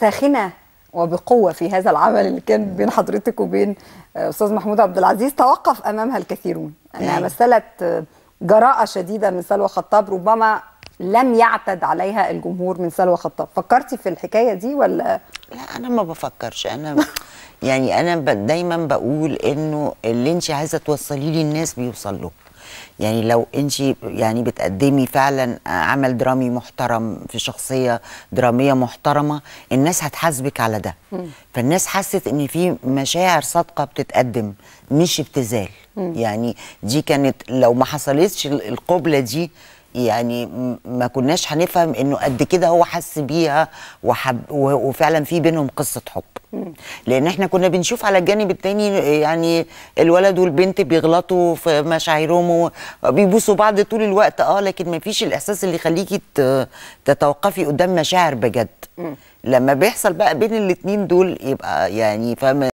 ساخنه وبقوه في هذا العمل اللي كان بين حضرتك وبين آه، استاذ محمود عبد العزيز توقف امامها الكثيرون انها إيه. مثلت آه، جراءه شديده من سلوى خطاب ربما لم يعتد عليها الجمهور من سلوى خطاب فكرتي في الحكايه دي ولا لا انا ما بفكرش انا يعني انا دايما بقول انه اللي انت عايزه توصليه للناس بيوصل له يعني لو انت يعني بتقدمي فعلا عمل درامي محترم في شخصيه دراميه محترمه الناس هتحاسبك على ده فالناس حست ان في مشاعر صادقه بتتقدم مش ابتذال يعني دي كانت لو ما حصلتش القبله دي يعني ما كناش هنفهم انه قد كده هو حس بيها وحب وفعلا في بينهم قصه حب لان احنا كنا بنشوف على الجانب التاني يعني الولد والبنت بيغلطوا في مشاعرهم وبيبوسوا بعض طول الوقت اه لكن ما فيش الاحساس اللي يخليكي تتوقفي قدام مشاعر بجد لما بيحصل بقى بين الاثنين دول يبقى يعني فاهمه